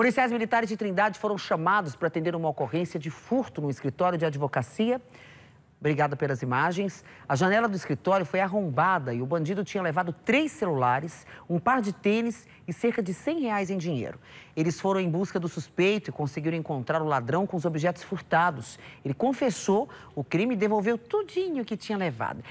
Policiais militares de Trindade foram chamados para atender uma ocorrência de furto no escritório de advocacia. Obrigada pelas imagens. A janela do escritório foi arrombada e o bandido tinha levado três celulares, um par de tênis e cerca de 100 reais em dinheiro. Eles foram em busca do suspeito e conseguiram encontrar o ladrão com os objetos furtados. Ele confessou o crime e devolveu tudinho que tinha levado.